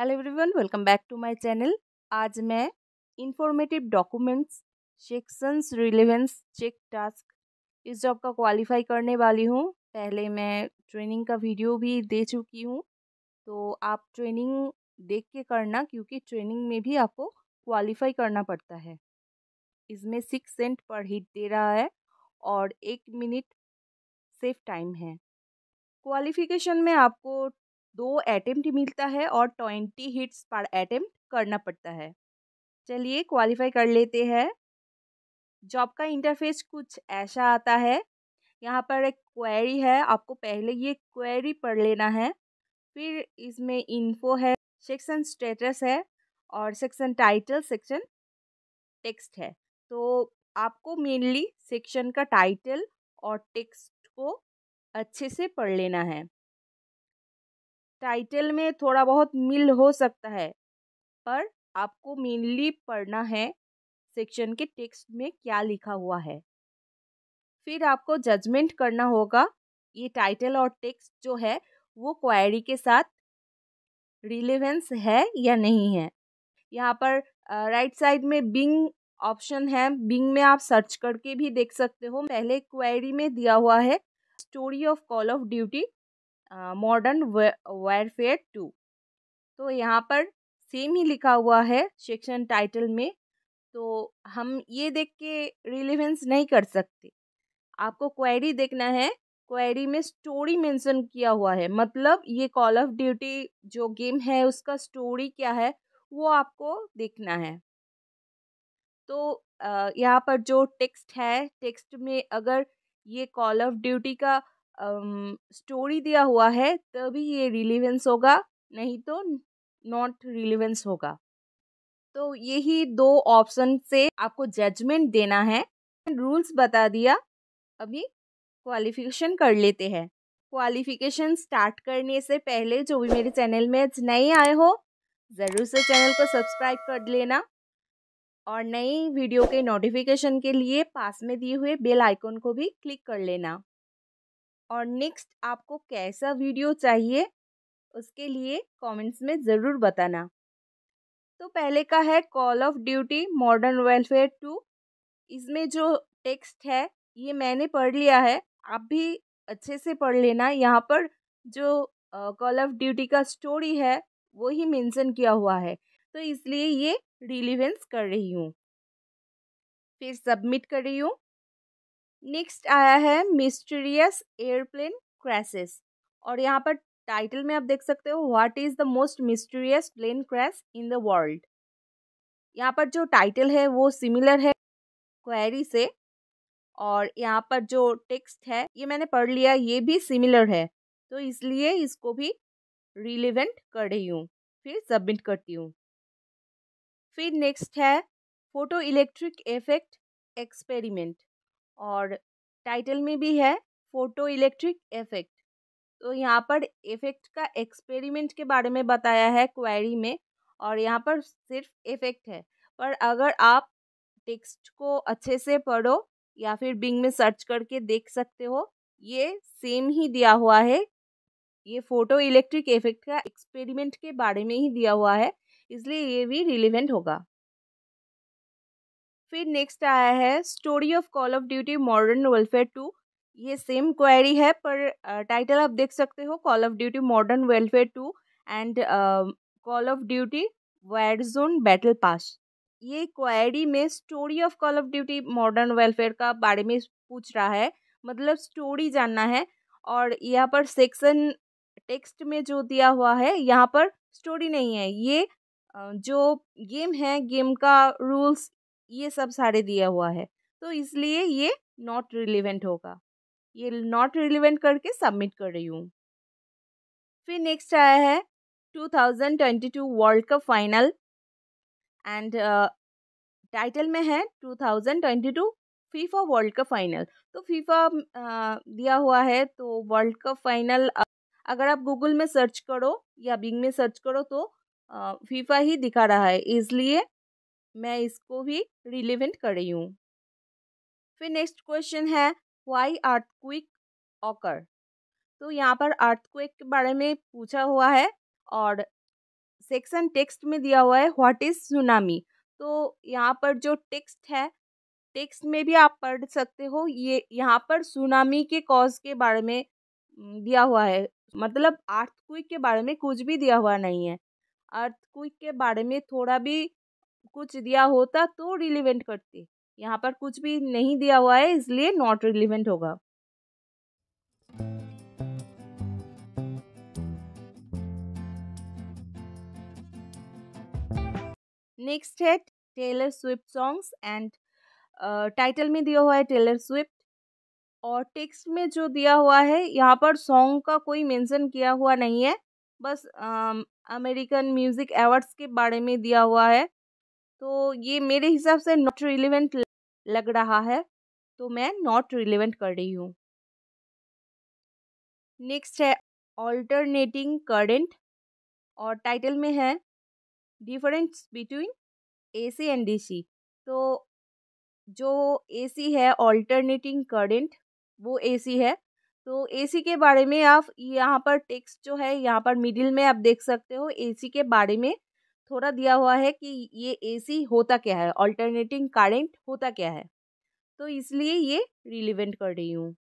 hello everyone welcome back to my channel आज मैं informative documents sections relevance check task इस job का qualify करने वाली हूँ पहले मैं ट्रेनिंग का वीडियो भी दे चुकी हूँ तो आप ट्रेनिंग देख के करना क्योंकि ट्रेनिंग में भी आपको क्वालिफाई करना पड़ता है इसमें सिक्स सेंट पर हिट दे रहा है और एक मिनट सेफ टाइम है क्वालिफिकेशन में आपको दो अटैम्प्ट मिलता है और ट्वेंटी हिट्स पर अटैम्प्ट करना पड़ता है चलिए क्वालिफाई कर लेते हैं जॉब का इंटरफेस कुछ ऐसा आता है यहाँ पर एक क्वेरी है आपको पहले ये क्वेरी पढ़ लेना है फिर इसमें इन्फो है सेक्शन स्टेटस है और सेक्शन टाइटल सेक्शन टेक्स्ट है तो आपको मेनली सेक्शन का टाइटल और टेक्स्ट को अच्छे से पढ़ लेना है टाइटल में थोड़ा बहुत मिल हो सकता है पर आपको मेनली पढ़ना है सेक्शन के टेक्स्ट में क्या लिखा हुआ है फिर आपको जजमेंट करना होगा ये टाइटल और टेक्स्ट जो है वो क्वायरी के साथ रिलेवेंस है या नहीं है यहाँ पर राइट साइड में बिंग ऑप्शन है बिंग में आप सर्च करके भी देख सकते हो पहले क्वायरी में दिया हुआ है story of Call of Duty Modern Warfare two तो यहाँ पर सेम ही लिखा हुआ है सेक्शन टाइटल में तो हम ये देख के रिलेवेंस नहीं कर सकते आपको क्वेरी देखना है क्वेरी में स्टोरी मेंशन किया हुआ है मतलब ये कॉल ऑफ ड्यूटी जो गेम है उसका स्टोरी क्या है वो आपको देखना है तो यहाँ पर जो टेक्स्ट है टेक्स्ट में अगर ये कॉल ऑफ ड्यूटी का स्टोरी दिया हुआ है तभी ये रिलीवेंस होगा नहीं तो नॉट रिलीवेंस होगा तो यही दो ऑप्शन से आपको जजमेंट देना है रूल्स बता दिया अभी क्वालिफिकेशन कर लेते हैं क्वालिफिकेशन स्टार्ट करने से पहले जो भी मेरे चैनल में नए आए हो ज़रूर से चैनल को सब्सक्राइब कर लेना और नई वीडियो के नोटिफिकेशन के लिए पास में दिए हुए बेल आइकन को भी क्लिक कर लेना और नेक्स्ट आपको कैसा वीडियो चाहिए उसके लिए कमेंट्स में ज़रूर बताना तो पहले का है Call of Duty Modern Welfare two इसमें जो टेक्स्ट है ये मैंने पढ़ लिया है आप भी अच्छे से पढ़ लेना यहाँ पर जो कॉल ऑफ ड्यूटी का स्टोरी है वो ही मेंशन किया हुआ है तो इसलिए ये रिलीवेंस कर रही हूँ फिर सबमिट कर रही हूँ नेक्स्ट आया है मिस्टीरियस एयरप्लेन क्रैसेस और यहाँ पर टाइटल में आप देख सकते हो what is the most mysterious plane crash in the world यहाँ पर जो टाइटल है वो सिमिलर है क्वेरी से और यहाँ पर जो टेक्स्ट है ये मैंने पढ़ लिया ये भी सिमिलर है तो इसलिए इसको भी रिलेवेंट कर रही हूँ फिर सबमिट करती हूँ फिर नेक्स्ट है फोटो इलेक्ट्रिक इफेक्ट एक्सपेरिमेंट और टाइटल में भी है फोटो इलेक्ट्रिक इफेक्ट तो यहाँ पर इफेक्ट का एक्सपेरिमेंट के बारे में बताया है क्वेरी में और यहाँ पर सिर्फ इफेक्ट है पर अगर आप टेक्स्ट को अच्छे से पढ़ो या फिर बिंग में सर्च करके देख सकते हो ये सेम ही दिया हुआ है ये फोटो इलेक्ट्रिक इफेक्ट का एक्सपेरिमेंट के बारे में ही दिया हुआ है इसलिए ये भी रिलेवेंट होगा फिर नेक्स्ट आया है story of Call of Duty Modern Welfare two ये सेम क्वेरी है पर टाइटल आप देख सकते हो Call of Duty Modern Welfare two and Call of Duty Warzone battle pass ये क्वायरी में story of Call of Duty Modern Welfare का बारे में पूछ रहा है मतलब स्टोरी जानना है और यहाँ पर सेक्शन टेक्स्ट में जो दिया हुआ है यहाँ पर स्टोरी नहीं है ये जो गेम है गेम का रूल्स ये सब सारे दिया हुआ है तो इसलिए ये नॉट रिलीवेंट होगा ये नॉट रिलीवेंट करके सबमिट कर रही हूँ फिर नेक्स्ट आया है 2022 world Cup final and title में है 2022 फीफा वर्ल्ड कप फाइनल तो फीफा दिया हुआ है तो वर्ल्ड कप फाइनल अगर आप गूगल में सर्च करो या बिंग में सर्च करो तो फीफा ही दिखा रहा है इसलिए मैं इसको भी रिलेवेंट कर रही हूँ फिर नेक्स्ट क्वेश्चन है वाई आर्थ क्विक ऑकर तो यहाँ पर आर्थ क्विक के बारे में पूछा हुआ है और सेक्शन टेक्स्ट में दिया हुआ है व्हाट इज़ सुनामी तो यहाँ पर जो टेक्स्ट है टेक्स्ट में भी आप पढ़ सकते हो ये यहाँ पर सुनामी के कॉज के बारे में दिया हुआ है मतलब आर्थ क्विक के बारे में कुछ भी दिया हुआ नहीं है अर्थक्विक के बारे में थोड़ा भी कुछ दिया होता तो रिलीवेंट करते यहाँ पर कुछ भी नहीं दिया हुआ है इसलिए नॉट रिलीवेंट होगा नेक्स्ट है Taylor Swift songs and title में दिया हुआ है टेलर स्विफ्ट और टेक्स्ट में जो दिया हुआ है यहाँ पर सॉन्ग का कोई मेंशन किया हुआ नहीं है बस अमेरिकन म्यूज़िक अवार्ड्स के बारे में दिया हुआ है तो ये मेरे हिसाब से नॉट रिलीवेंट लग रहा है तो मैं नॉट रिलीवेंट कर रही हूँ नेक्स्ट है ऑल्टरनेटिंग करंट और टाइटल में है difference between A C and D C तो जो ए सी है ऑल्टरनेटिंग करंट वो ए सी है तो ए सी के बारे में आप यहाँ पर टेक्स्ट जो है यहाँ पर मिडिल में आप देख सकते हो ए सी के बारे में थोड़ा दिया हुआ है कि ये एसी होता क्या है ऑल्टरनेटिंग करंट होता क्या है तो इसलिए ये रिलीवेंट कर रही हूँ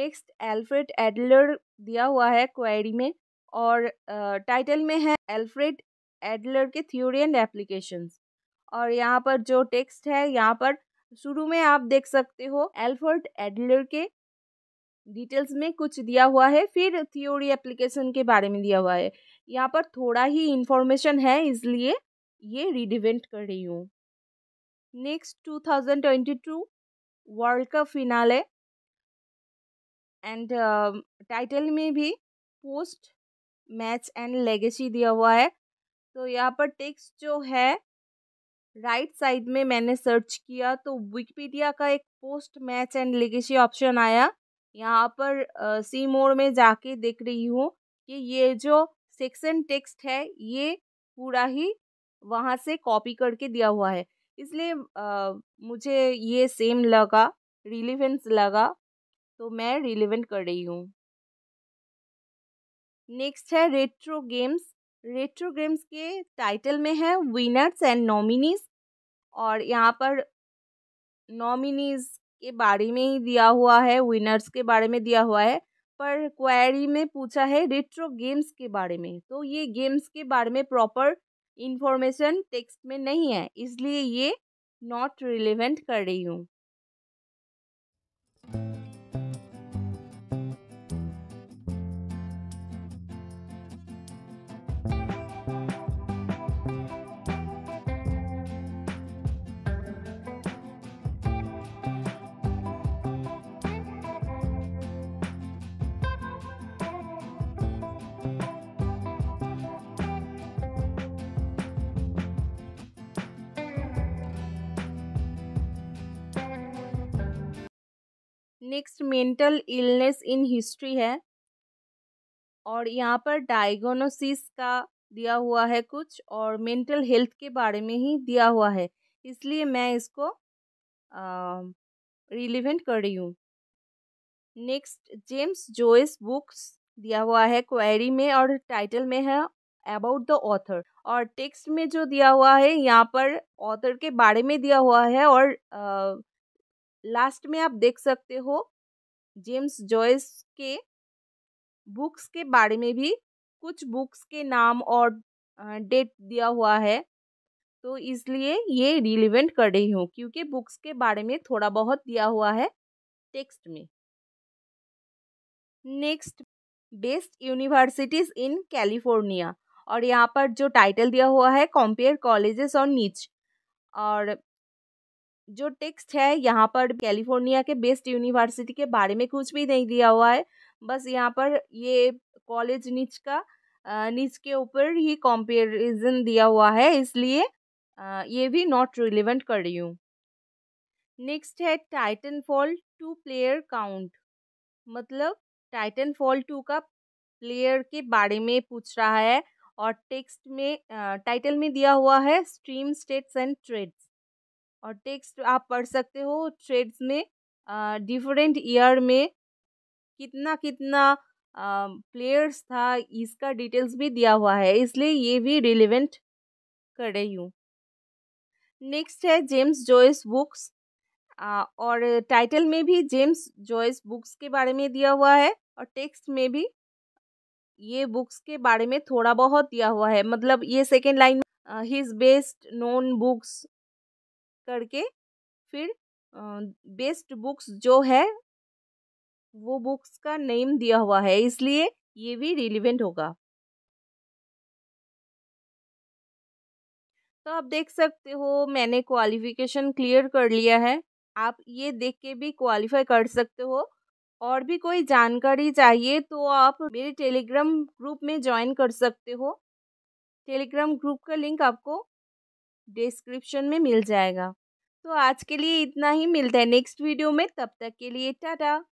नेक्स्ट एल्फ्रेड एडलर दिया हुआ है क्वेरी में और टाइटल uh, में है एल्फ्रेड एडलर के थ्योरी एंड एप्लीकेशन और यहाँ पर जो टेक्स्ट है यहाँ पर शुरू में आप देख सकते हो एल्फर्ड एडलर के डिटेल्स में कुछ दिया हुआ है फिर थ्योरी एप्लीकेशन के बारे में दिया हुआ है यहाँ पर थोड़ा ही इंफॉर्मेशन है इसलिए ये रिडिवेंट कर रही हूँ next 2022 world cup finale and title में भी पोस्ट मैच एंड लेगेसी दिया हुआ है तो यहाँ पर टेक्स्ट जो है राइट right साइड में मैंने सर्च किया तो विकिपीडिया का एक post match and legacy option आया यहाँ पर सी uh, मोड में जाके देख रही हूँ कि ये जो सेक्शन टेक्स्ट है ये पूरा ही वहाँ से कॉपी करके दिया हुआ है इसलिए आ, मुझे ये सेम लगा रिलीवेंस लगा तो मैं रिलीवेंट कर रही हूँ नेक्स्ट है रेट्रो गेम्स रेट्रो गेम्स के टाइटल में है विनर्स एंड नॉमिनीज और यहाँ पर नॉमिनीज के बारे में ही दिया हुआ है विनर्स के बारे में दिया हुआ है पर क्वेरी में पूछा है रिट्रो गेम्स के बारे में तो ये गेम्स के बारे में प्रॉपर इंफॉर्मेशन टेक्स्ट में नहीं है इसलिए ये नॉट रिलेवेंट कर रही हूँ next mental illness in history है और यहाँ पर डायग्नोसिस का दिया हुआ है कुछ और मेंटल हेल्थ के बारे में ही दिया हुआ है इसलिए मैं इसको रिलीवेंट कर रही हूँ नेक्स्ट जेम्स जोइस बुक्स दिया हुआ है क्वेरी में और टाइटल में है अबाउट द ऑथर और टेक्स्ट में जो दिया हुआ है यहाँ पर ऑथर के बारे में दिया हुआ है और लास्ट में आप देख सकते हो जेम्स जॉयस के बुक्स के बारे में भी कुछ बुक्स के नाम और डेट दिया हुआ है तो इसलिए ये रिलीवेंट कर रही हूँ क्योंकि बुक्स के बारे में थोड़ा बहुत दिया हुआ है टेक्स्ट में next best universities in California और यहाँ पर जो टाइटल दिया हुआ है कंपेयर कॉलेजेस और नीच और जो टेक्स्ट है यहाँ पर कैलिफोर्निया के बेस्ट यूनिवर्सिटी के बारे में कुछ भी नहीं दिया हुआ है बस यहाँ पर ये कॉलेज नीच का नीच के ऊपर ही कंपैरिजन दिया हुआ है इसलिए ये भी नॉट रिलेवेंट कर रही हूँ नेक्स्ट है Titanfall two player count मतलब टाइटन फॉल टू का प्लेयर के बारे में पूछ रहा है और टेक्स्ट में टाइटल में दिया हुआ है स्ट्रीम स्टेट्स एंड ट्रेड्स और टेक्स्ट आप पढ़ सकते हो ट्रेड्स में डिफरेंट ईयर में कितना कितना प्लेयर्स था इसका डिटेल्स भी दिया हुआ है इसलिए ये भी रिलेवेंट कर रही हूँ नेक्स्ट है जेम्स जॉयस बुक्स और टाइटल में भी जेम्स जॉयस बुक्स के बारे में दिया हुआ है और टेक्स्ट में भी ये बुक्स के बारे में थोड़ा बहुत दिया हुआ है मतलब ये second line his best known books करके फिर बेस्ट बुक्स जो है वो बुक्स का नेम दिया हुआ है इसलिए ये भी रिलीवेंट होगा तो आप देख सकते हो मैंने क्वालिफिकेशन क्लियर कर लिया है आप ये देख के भी क्वालिफाई कर सकते हो और भी कोई जानकारी चाहिए तो आप मेरे टेलीग्राम ग्रुप में ज्वाइन कर सकते हो टेलीग्राम ग्रुप का लिंक आपको डिस्क्रिप्शन में मिल जाएगा तो आज के लिए इतना ही मिलता है नेक्स्ट वीडियो में तब तक के लिए टाटा